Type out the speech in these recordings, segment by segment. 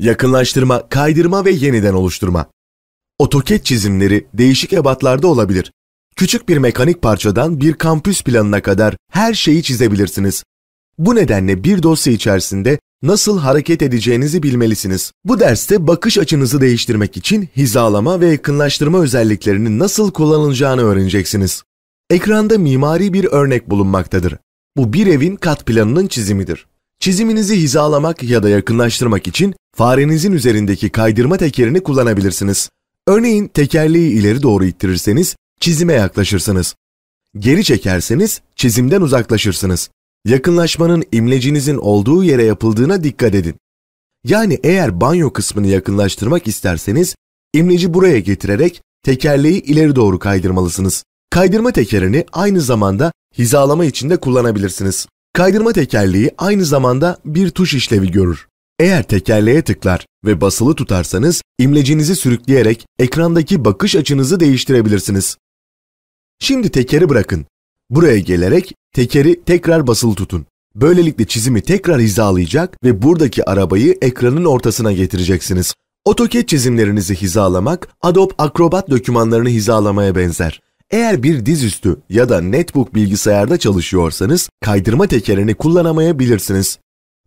Yakınlaştırma, kaydırma ve yeniden oluşturma. AutoCAD çizimleri değişik ebatlarda olabilir. Küçük bir mekanik parçadan bir kampüs planına kadar her şeyi çizebilirsiniz. Bu nedenle bir dosya içerisinde nasıl hareket edeceğinizi bilmelisiniz. Bu derste bakış açınızı değiştirmek için hizalama ve yakınlaştırma özelliklerini nasıl kullanılacağını öğreneceksiniz. Ekranda mimari bir örnek bulunmaktadır. Bu bir evin kat planının çizimidir. Çiziminizi hizalamak ya da yakınlaştırmak için farenizin üzerindeki kaydırma tekerini kullanabilirsiniz. Örneğin tekerleği ileri doğru ittirirseniz çizime yaklaşırsınız. Geri çekerseniz çizimden uzaklaşırsınız. Yakınlaşmanın imlecinizin olduğu yere yapıldığına dikkat edin. Yani eğer banyo kısmını yakınlaştırmak isterseniz imleci buraya getirerek tekerleği ileri doğru kaydırmalısınız. Kaydırma tekerini aynı zamanda hizalama için de kullanabilirsiniz. Kaydırma tekerleği aynı zamanda bir tuş işlevi görür. Eğer tekerleğe tıklar ve basılı tutarsanız imlecinizi sürükleyerek ekrandaki bakış açınızı değiştirebilirsiniz. Şimdi tekeri bırakın. Buraya gelerek tekeri tekrar basılı tutun. Böylelikle çizimi tekrar hizalayacak ve buradaki arabayı ekranın ortasına getireceksiniz. AutoCAD çizimlerinizi hizalamak Adobe Acrobat dokümanlarını hizalamaya benzer. Eğer bir dizüstü ya da netbook bilgisayarda çalışıyorsanız kaydırma tekerini kullanamayabilirsiniz.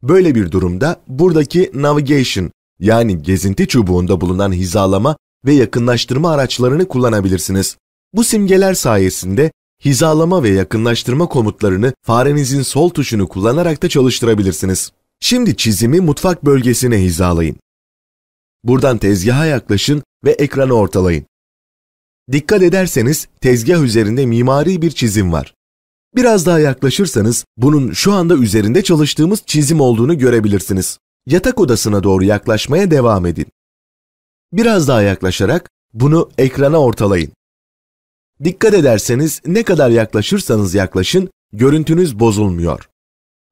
Böyle bir durumda buradaki navigation yani gezinti çubuğunda bulunan hizalama ve yakınlaştırma araçlarını kullanabilirsiniz. Bu simgeler sayesinde hizalama ve yakınlaştırma komutlarını farenizin sol tuşunu kullanarak da çalıştırabilirsiniz. Şimdi çizimi mutfak bölgesine hizalayın. Buradan tezgaha yaklaşın ve ekranı ortalayın. Dikkat ederseniz tezgah üzerinde mimari bir çizim var. Biraz daha yaklaşırsanız bunun şu anda üzerinde çalıştığımız çizim olduğunu görebilirsiniz. Yatak odasına doğru yaklaşmaya devam edin. Biraz daha yaklaşarak bunu ekrana ortalayın. Dikkat ederseniz ne kadar yaklaşırsanız yaklaşın görüntünüz bozulmuyor.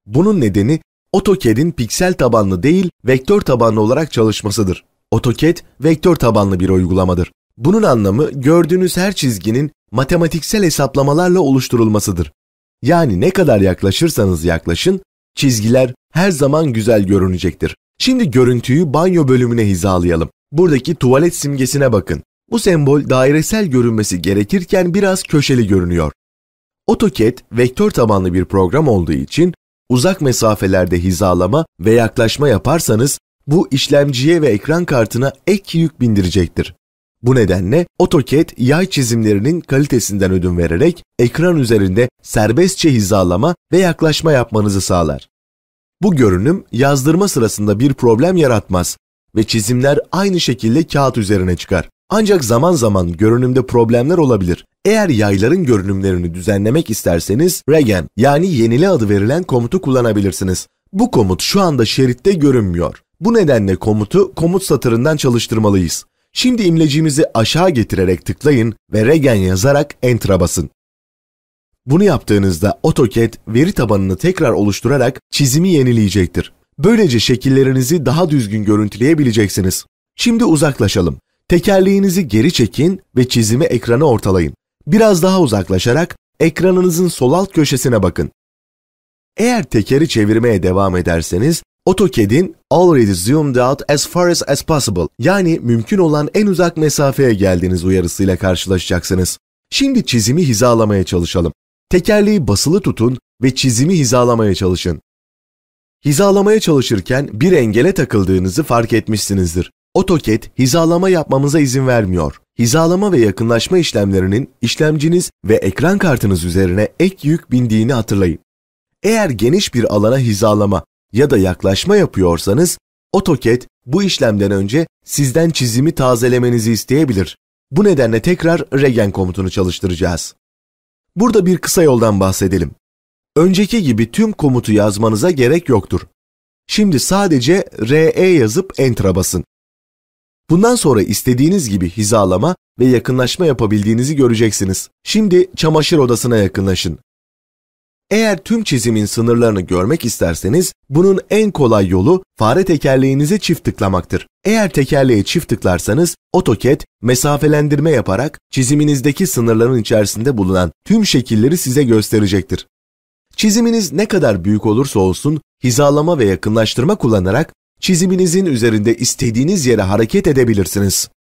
Bunun nedeni AutoCAD'in piksel tabanlı değil vektör tabanlı olarak çalışmasıdır. AutoCAD vektör tabanlı bir uygulamadır. Bunun anlamı gördüğünüz her çizginin matematiksel hesaplamalarla oluşturulmasıdır. Yani ne kadar yaklaşırsanız yaklaşın, çizgiler her zaman güzel görünecektir. Şimdi görüntüyü banyo bölümüne hizalayalım. Buradaki tuvalet simgesine bakın. Bu sembol dairesel görünmesi gerekirken biraz köşeli görünüyor. AutoCAD vektör tabanlı bir program olduğu için uzak mesafelerde hizalama ve yaklaşma yaparsanız bu işlemciye ve ekran kartına ek yük bindirecektir. Bu nedenle AutoCAD yay çizimlerinin kalitesinden ödün vererek ekran üzerinde serbestçe hizalama ve yaklaşma yapmanızı sağlar. Bu görünüm yazdırma sırasında bir problem yaratmaz ve çizimler aynı şekilde kağıt üzerine çıkar. Ancak zaman zaman görünümde problemler olabilir. Eğer yayların görünümlerini düzenlemek isterseniz regen yani yenile adı verilen komutu kullanabilirsiniz. Bu komut şu anda şeritte görünmüyor. Bu nedenle komutu komut satırından çalıştırmalıyız. Şimdi imleciğimizi aşağı getirerek tıklayın ve regen yazarak Enter'a basın. Bunu yaptığınızda AutoCAD veri tabanını tekrar oluşturarak çizimi yenileyecektir. Böylece şekillerinizi daha düzgün görüntüleyebileceksiniz. Şimdi uzaklaşalım. Tekerleğinizi geri çekin ve çizimi ekrana ortalayın. Biraz daha uzaklaşarak ekranınızın sol alt köşesine bakın. Eğer tekeri çevirmeye devam ederseniz AutoCAD'in Already Zoomed Out As Far As As Possible yani mümkün olan en uzak mesafeye geldiğiniz uyarısıyla karşılaşacaksınız. Şimdi çizimi hizalamaya çalışalım. Tekerleği basılı tutun ve çizimi hizalamaya çalışın. Hizalamaya çalışırken bir engele takıldığınızı fark etmişsinizdir. AutoCAD hizalama yapmamıza izin vermiyor. Hizalama ve yakınlaşma işlemlerinin işlemciniz ve ekran kartınız üzerine ek yük bindiğini hatırlayın. Eğer geniş bir alana hizalama ya da yaklaşma yapıyorsanız AutoCAD bu işlemden önce sizden çizimi tazelemenizi isteyebilir. Bu nedenle tekrar regen komutunu çalıştıracağız. Burada bir kısa yoldan bahsedelim. Önceki gibi tüm komutu yazmanıza gerek yoktur. Şimdi sadece RE yazıp Enter'a basın. Bundan sonra istediğiniz gibi hizalama ve yakınlaşma yapabildiğinizi göreceksiniz. Şimdi çamaşır odasına yakınlaşın. Eğer tüm çizimin sınırlarını görmek isterseniz bunun en kolay yolu fare tekerleğinize çift tıklamaktır. Eğer tekerleğe çift tıklarsanız AutoCAD mesafelendirme yaparak çiziminizdeki sınırların içerisinde bulunan tüm şekilleri size gösterecektir. Çiziminiz ne kadar büyük olursa olsun hizalama ve yakınlaştırma kullanarak çiziminizin üzerinde istediğiniz yere hareket edebilirsiniz.